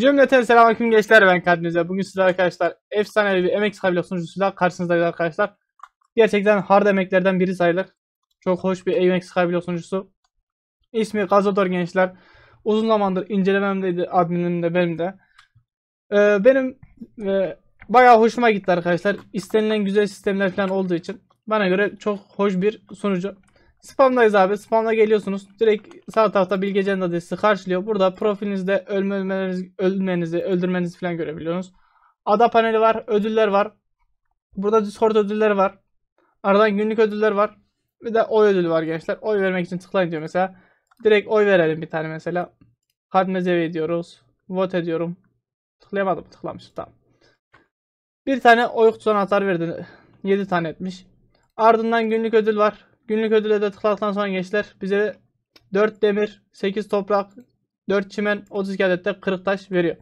Cümleten selam selamünaleyküm gençler ben Kadrize. Bugün sizler arkadaşlar efsanevi bir MX kabile sunucusuyla karşınızdayız arkadaşlar. Gerçekten hard emeklerden biri sayılır. Çok hoş bir MX kabile sunucusu. İsmi Gazodor gençler. Uzun zamandır incelememdeydi adminim de benim de. Ee, benim e, bayağı hoşuma gitti arkadaşlar. istenilen güzel sistemler falan olduğu için bana göre çok hoş bir sunucu. Spamdayız abi. Spamla geliyorsunuz. Direkt sağ tarafta Bilgecan adresi karşılıyor. Burada profilinizde ölme, ölmeniz, ölmenizi, öldürmenizi falan görebiliyorsunuz. Ada paneli var. Ödüller var. Burada Discord ödülleri var. Aradan günlük ödüller var. Bir de oy ödülü var gençler. Oy vermek için tıklayın diyor mesela. Direkt oy verelim bir tane mesela. Hadmezeve ediyoruz. Vote ediyorum. Tıklayamadım. Tıklamışım. Tamam. Bir tane oy kutusuna atar verdi. 7 tane etmiş. Ardından günlük ödül var. Günlük ödüle de tıkladıktan sonra gençler bize 4 demir, 8 toprak, 4 çimen, 32 adet de kırık taş veriyor.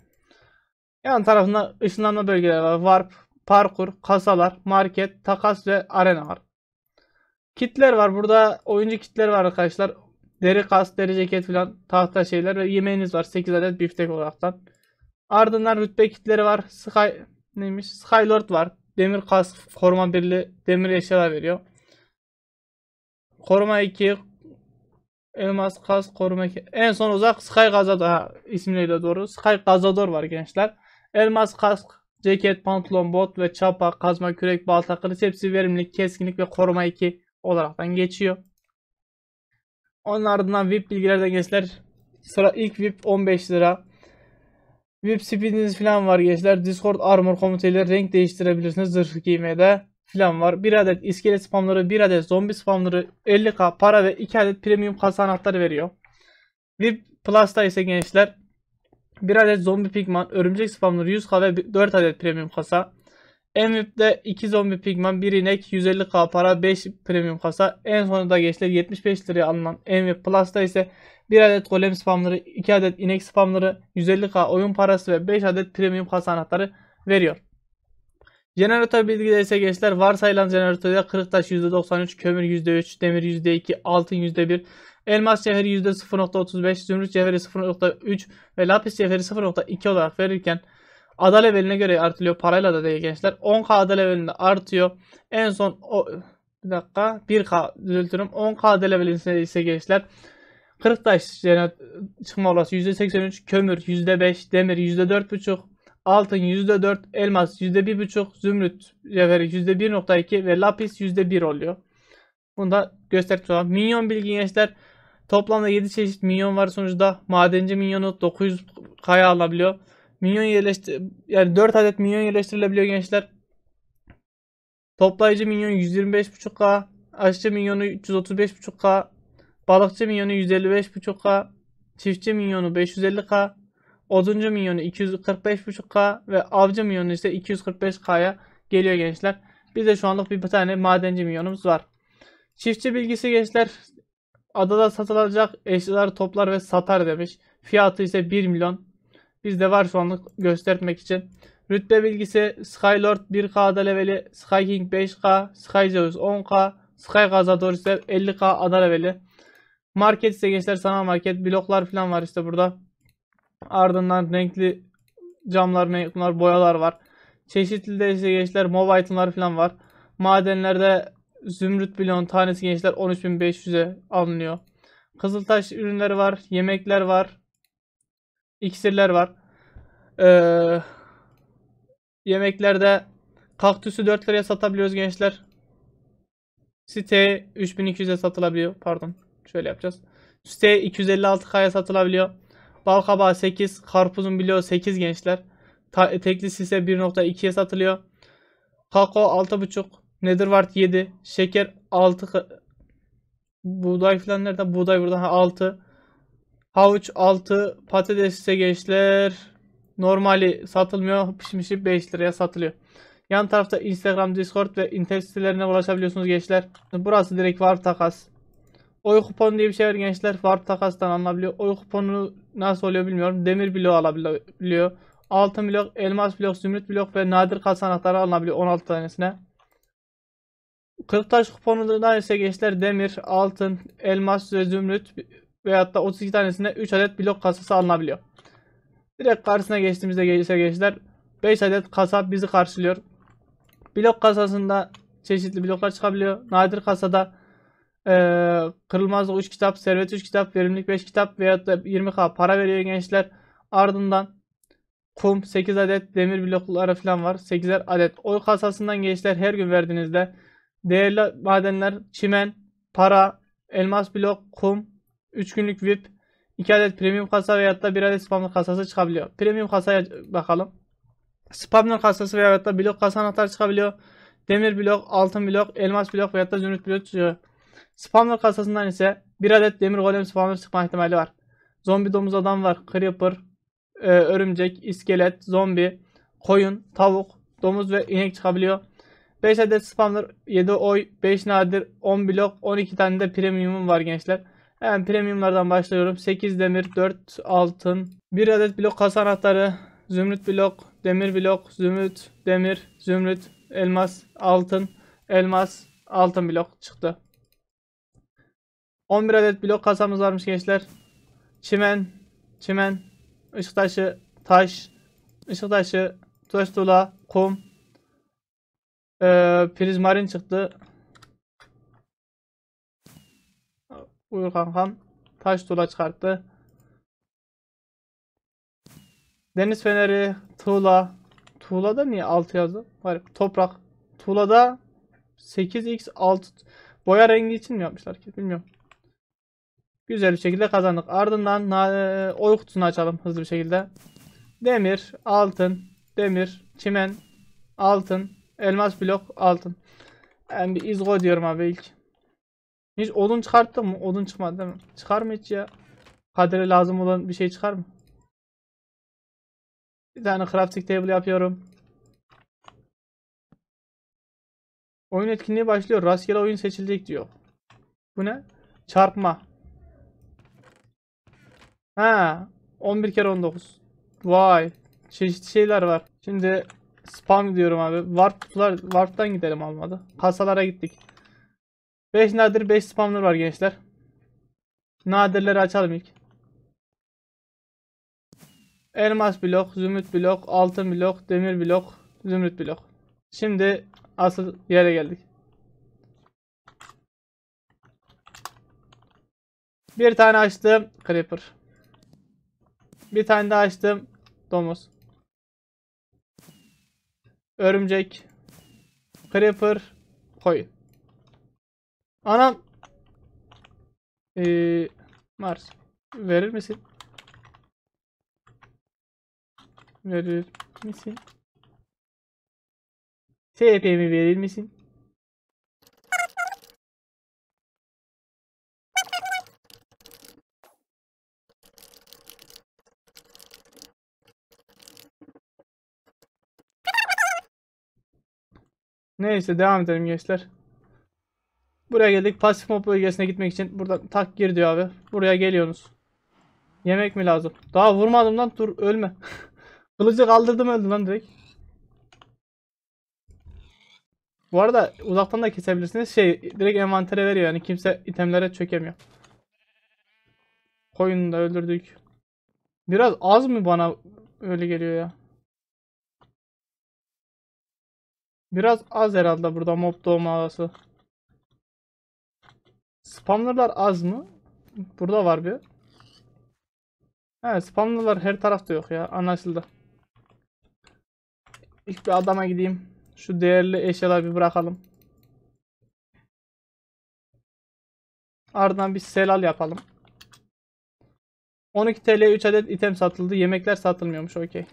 Yan tarafında ışınlanma bölgeleri var. Warp, parkur, kasalar, market, takas ve arena var. Kitler var. Burada oyuncu kitler var arkadaşlar. Deri kas, deri ceket falan tahta şeyler ve yemeğiniz var. 8 adet biftek olaraktan. Ardından rütbe kitleri var. Sky neymiş? Skylord var. Demir kas koruma birliği demir eşyalar veriyor. Koruma 2. Elmas kas koruma 2. En son uzak Sky Gazador. Ha, isimleriyle doğru. Sky Gazador var gençler. Elmas kask, ceket, pantolon, bot ve çapa, kazma, kürek, balta, kılıç hepsi verimlilik, keskinlik ve koruma 2 olaraktan geçiyor. Onun ardından VIP bilgilerden gençler. Sıra ilk VIP 15 lira. VIP speediniz falan var gençler. Discord armor komuteyle renk değiştirebilirsiniz zırh giymede filan var. Bir adet iskelet spamları, bir adet zombi spamları, 50k para ve 2 adet premium kasa anahtarı veriyor. VIP Plus'ta ise gençler bir adet zombi pigman, örümcek spamları 100k ve 4 adet premium kasa. MVIP'de 2 zombi pigman, 1 inek, 150k para, 5 premium kasa. En sonunda gençler 75 liraya alınan MVP Plus'ta ise 1 adet golem spamları, 2 adet inek spamları, 150k oyun parası ve 5 adet premium kasa anahtarı veriyor. Jeneratör bilgileri ise gençler varsayılan jeneratörde kırık taş %93, kömür %3, demir %2, altın %1, elmas cevheri %0.35, zümrüt cevheri 0.3 ve lapis cevheri 0.2 olarak verirken ada leveline göre artılıyor. Parayla da değil gençler. 10k ada levelinde artıyor. En son o, bir dakika 1k düzeltiyorum. 10k ada levelinde ise gençler 40 taş çıkma olası %83, kömür %5, demir %4.5, altın %4, elmas %1,5, zümrüt cevheri %1,2 ve lapis %1 oluyor. Bunu da göstermiş olan minyon bilgi gençler. Toplamda 7 çeşit minyon var sonuçta. Madenci minyonu 900 kaya alabiliyor. Minyon yerleştir yani 4 adet minyon yerleştirilebiliyor gençler. Toplayıcı minyon 125.5k, aşçı minyonu 335.5k, balıkçı minyonu 155.5k, çiftçi minyonu 550k, Oduncu milyonu 245.5K ve avcı milyonu ise 245K'ya geliyor gençler. Bizde şu anlık bir tane madenci milyonumuz var. Çiftçi bilgisi gençler adada satılacak eşyalar toplar ve satar demiş. Fiyatı ise 1 milyon. Bizde var şu anlık göstermek için. Rütbe bilgisi Skylord 1K'da leveli, Sky King 5K, Sky Zeus 10K, Sky Gazador ise 50K ada leveli. Market ise gençler sanal market bloklar falan var işte burada. Ardından renkli camlar, renkler, boyalar var. Çeşitli de gençler mob itemlar falan var. Madenlerde zümrüt bilon tanesi gençler 13.500'e alınıyor. Kızıltaş ürünleri var. Yemekler var. İksirler var. Ee, yemeklerde kaktüsü 4 liraya satabiliyoruz gençler. Site 3200'e satılabiliyor. Pardon. Şöyle yapacağız. Site 256K'ya satılabiliyor. Balkabağı 8. Karpuzun bloğu 8 gençler. Ta teklisi ise 1.2'ye satılıyor. Kakao 6.5. Netherwart 7. Şeker 6. Buğday falan nerede? Buğday burada. Ha, 6. Havuç 6. Patates ise gençler. Normali satılmıyor. Pişmişi 5 liraya satılıyor. Yan tarafta Instagram, Discord ve internet sitelerine ulaşabiliyorsunuz gençler. Burası direkt var takas. Oy kuponu diye bir şey var gençler. Var takastan anlayabiliyor. Oy kuponu nasıl oluyor bilmiyorum. Demir bloğu alabiliyor. Altın blok, elmas blok, zümrüt blok ve nadir kas anahtarı alınabiliyor 16 tanesine. 40 taş kuponundan ise gençler demir, altın, elmas ve zümrüt veyahut da 32 tanesine 3 adet blok kasası alınabiliyor. Direkt karşısına geçtiğimizde ise gençler 5 adet kasa bizi karşılıyor. Blok kasasında çeşitli bloklar çıkabiliyor. Nadir kasada e, Kırılmazlık 3 kitap, Servet 3 kitap, Verimlilik 5 kitap veya da 20k para veriyor gençler. Ardından kum 8 adet demir blokları falan var. 8'er adet oy kasasından gençler her gün verdiğinizde değerli madenler çimen, para, elmas blok, kum, 3 günlük VIP, 2 adet premium kasa veya da 1 adet spamlı kasası çıkabiliyor. Premium kasaya bakalım. Spamlı kasası veya da blok kasa anahtar çıkabiliyor. Demir blok, altın blok, elmas blok veya da zümrüt blok çıkıyor. Spawner kasasından ise bir adet demir golem spawner çıkma ihtimali var. Zombi domuz adam var. Creeper, e, örümcek, iskelet, zombi, koyun, tavuk, domuz ve inek çıkabiliyor. 5 adet spawner, 7 oy, 5 nadir, 10 blok, 12 tane de premiumum var gençler. Hemen premiumlardan başlıyorum. 8 demir, 4 altın, 1 adet blok kasa anahtarı, zümrüt blok, demir blok, zümrüt, demir, zümrüt, elmas, altın, elmas, altın blok çıktı. 11 adet blok kasamız varmış gençler. Çimen, çimen, ışık taşı, taş, ışık taşı, taş tula, kum, ee, prizmarin çıktı. Uyur kankam. Taş tuğla çıkarttı. Deniz feneri, tuğla. Tuğlada niye 6 yazdı? Var Toprak. Tuğlada 8x 6 boya rengi için mi yapmışlar ki? Bilmiyorum. Güzel bir şekilde kazandık. Ardından e, oy kutusunu açalım hızlı bir şekilde. Demir, altın, demir, çimen, altın, elmas blok, altın. Ben bir izgo diyorum abi ilk. Hiç odun çıkarttım mı? Odun çıkmadı değil mi? Çıkar mı hiç ya? Kadere lazım olan bir şey çıkar mı? Bir tane crafting table yapıyorum. Oyun etkinliği başlıyor. Rastgele oyun seçilecek diyor. Bu ne? Çarpma. Ha, 11 kere 19. Vay. Çeşitli şeyler var. Şimdi spam diyorum abi. Warp warp'tan gidelim almadı. Kasalara gittik. 5 nadir 5 spamlar var gençler. Nadirleri açalım ilk. Elmas blok, zümrüt blok, altın blok, demir blok, zümrüt blok. Şimdi asıl yere geldik. Bir tane açtım. Creeper. Bir tane daha açtım. Domuz. Örümcek. Creeper. Koyun. Anam. Ee, Mars. Verir misin? Verir misin? TP'mi verir misin? Neyse devam edelim gençler. Buraya geldik. Pasif mob bölgesine gitmek için. Burada tak gir diyor abi. Buraya geliyorsunuz. Yemek mi lazım? Daha vurmadım lan. Dur ölme. Kılıcı kaldırdım öldüm lan direkt. Bu arada uzaktan da kesebilirsiniz. Şey direkt envantere veriyor yani kimse itemlere çökemiyor. Koyunu da öldürdük. Biraz az mı bana öyle geliyor ya? Biraz az herhalde burada mob doğma havası. Spamlarlar az mı? Burada var bir. He spamlarlar her tarafta yok ya anlaşıldı. İlk bir adama gideyim. Şu değerli eşyaları bir bırakalım. Ardından bir selal yapalım. 12 TL 3 adet item satıldı. Yemekler satılmıyormuş okey.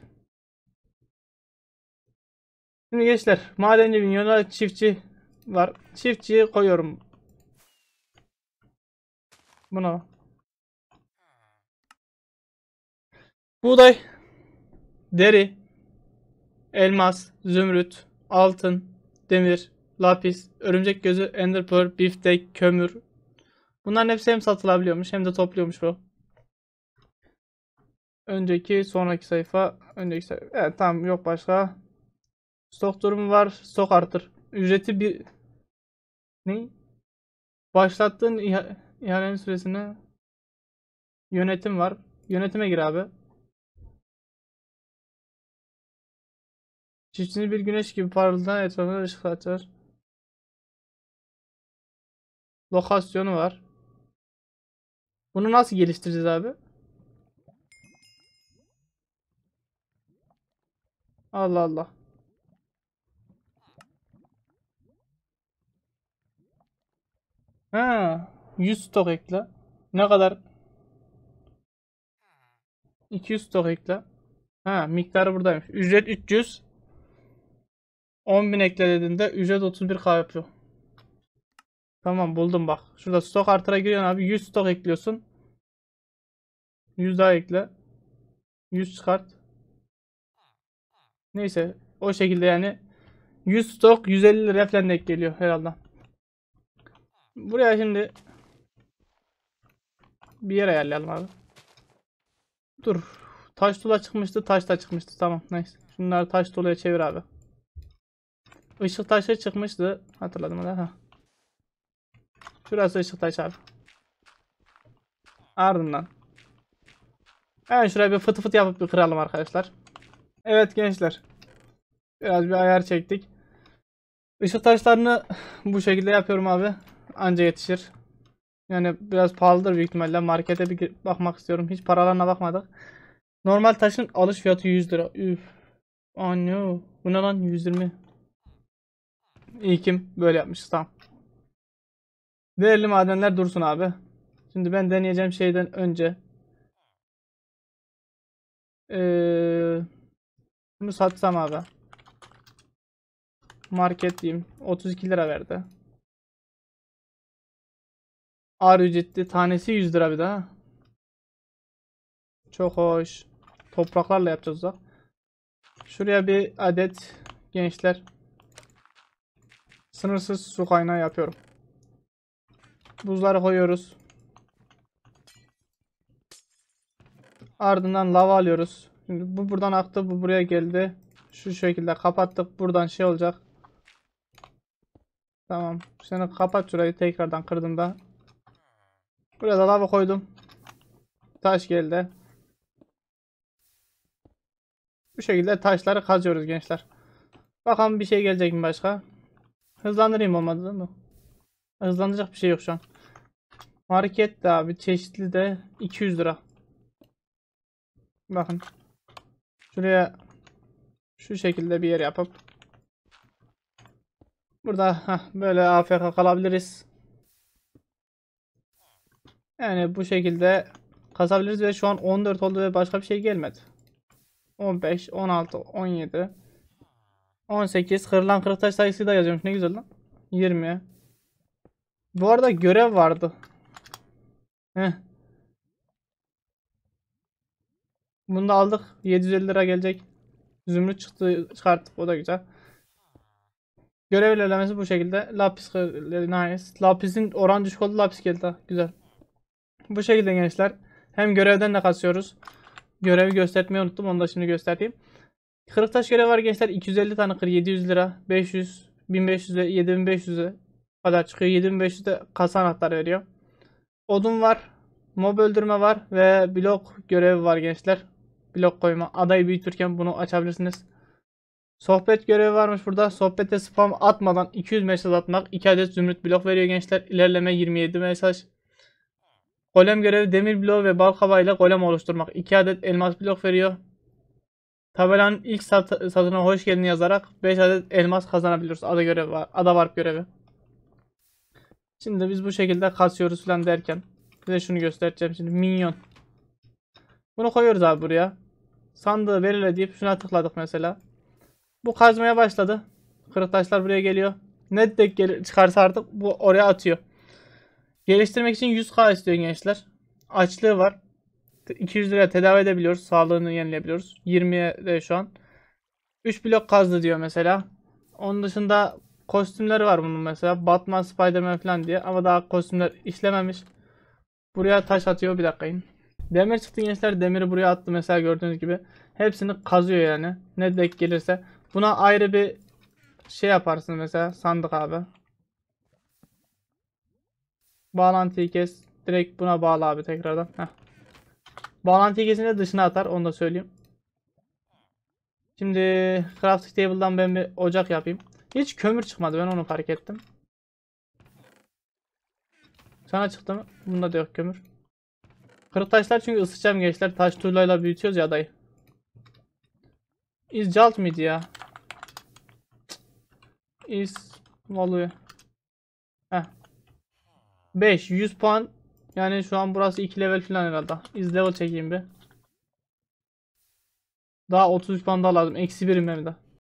Şimdi gençler madenci milyona çiftçi var. Çiftçiyi koyuyorum. Buna. Buğday, deri, elmas, zümrüt, altın, demir, lapis, örümcek gözü, ender pearl, biftek, kömür. Bunların hepsi hem satılabiliyormuş hem de topluyormuş bu. Önceki, sonraki sayfa, önceki sayfa. Evet tamam yok başka. Stok durumu var. Stok artır. Ücreti bir... Ne? Başlattığın ihalenin süresine yönetim var. Yönetime gir abi. Çiftçini bir güneş gibi parıldayan etrafına ışık açar. Lokasyonu var. Bunu nasıl geliştireceğiz abi? Allah Allah. Ha, 100 stok ekle. Ne kadar? 200 stok ekle. Ha, miktarı buradaymış. Ücret 300. 10.000 ekle dediğinde ücret 31k yapıyor. Tamam buldum bak. Şurada stok artıra giriyorsun abi. 100 stok ekliyorsun. 100 daha ekle. 100 çıkart. Neyse o şekilde yani 100 stok 150 reflen denk geliyor herhalde. Buraya şimdi bir yer ayarlayalım abi. Dur. Taş dola çıkmıştı. Taş da çıkmıştı. Tamam. Neyse. Şunları taş dolaya çevir abi. Işık taşı çıkmıştı. Hatırladım da. Ha. Şurası ışık taşı abi. Ardından. Hemen şuraya bir fıtı fıtı yapıp bir kıralım arkadaşlar. Evet gençler. Biraz bir ayar çektik. Işık taşlarını bu şekilde yapıyorum abi anca yetişir. Yani biraz pahalıdır büyük ihtimalle. Markete bir bakmak istiyorum. Hiç paralarına bakmadık. Normal taşın alış fiyatı 100 lira. Üf. Oh Bu ne lan 120. İyi kim? Böyle yapmışız tamam. Değerli madenler dursun abi. Şimdi ben deneyeceğim şeyden önce. Ee, bunu satsam abi. Market diyeyim. 32 lira verdi. Ağır ücretli tanesi 100 lira bir daha. Çok hoş. Topraklarla yapacağız uzak. Şuraya bir adet gençler sınırsız su kaynağı yapıyorum. Buzları koyuyoruz. Ardından lava alıyoruz. Şimdi bu buradan aktı, bu buraya geldi. Şu şekilde kapattık. Buradan şey olacak. Tamam. Seni kapat şurayı tekrardan kırdığımda Buraya da lava koydum. Taş geldi. Bu şekilde taşları kazıyoruz gençler. Bakalım bir şey gelecek mi başka? Hızlandırayım olmadı mı? Hızlandıracak bir şey yok şu an. Market de abi çeşitli de 200 lira. Bakın. Şuraya şu şekilde bir yer yapıp burada heh, böyle afk kalabiliriz. Yani bu şekilde kasabiliriz ve şu an 14 oldu ve başka bir şey gelmedi. 15, 16, 17, 18. Kırılan kırık taş sayısı da yazıyorum. Ne güzel lan. 20. Bu arada görev vardı. Heh. Bunu da aldık. 750 lira gelecek. Zümrüt çıktı çıkarttık. O da güzel. Görev ilerlemesi bu şekilde. Lapis nice. Lapis'in oran düşük oldu. Lapis geldi. Güzel. Bu şekilde gençler. Hem görevden de kasıyoruz. Görevi göstermeyi unuttum. Onu da şimdi göstereyim. Kırık taş görev var gençler. 250 tane kır 700 lira. 500, 1500 ve 7500'e kadar çıkıyor. 7500'de kasa anahtarı veriyor. Odun var. Mob öldürme var. Ve blok görevi var gençler. Blok koyma. Adayı büyütürken bunu açabilirsiniz. Sohbet görevi varmış burada. Sohbete spam atmadan 200 mesaj atmak 2 adet zümrüt blok veriyor gençler. İlerleme 27 mesaj. Golem görevi demir bloğu ve bal kaba ile golem oluşturmak. 2 adet elmas blok veriyor. Tabelanın ilk sat satına hoş geldin yazarak 5 adet elmas kazanabiliyoruz. Ada görevi var. Ada varp görevi. Şimdi biz bu şekilde kasıyoruz falan derken size şunu göstereceğim şimdi. Minyon. Bunu koyuyoruz abi buraya. Sandığı verile deyip şuna tıkladık mesela. Bu kazmaya başladı. Kırık taşlar buraya geliyor. Ne dek gel çıkarsa artık bu oraya atıyor. Geliştirmek için 100k istiyor gençler. Açlığı var. 200 lira tedavi edebiliyoruz. Sağlığını yenilebiliyoruz. 20'ye de şu an. 3 blok kazdı diyor mesela. Onun dışında kostümleri var bunun mesela. Batman, Spiderman falan diye. Ama daha kostümler işlememiş. Buraya taş atıyor. Bir dakika in. Demir çıktı gençler. Demiri buraya attı mesela gördüğünüz gibi. Hepsini kazıyor yani. Ne denk gelirse. Buna ayrı bir şey yaparsın mesela sandık abi. Bağlantıyı kes. Direkt buna bağlı abi tekrardan. Heh. Bağlantıyı kesince dışına atar. Onu da söyleyeyim. Şimdi crafting table'dan ben bir ocak yapayım. Hiç kömür çıkmadı. Ben onu fark ettim. Sana çıktı mı? Bunda da yok kömür. Kırık taşlar çünkü ısıtacağım gençler. Taş tuğlayla büyütüyoruz ya dayı. İz calt mıydı ya? İz vallahi. 5. 100 puan. Yani şu an burası 2 level falan herhalde. İz level çekeyim bir. Daha 33 puan daha lazım. Eksi birim hem de.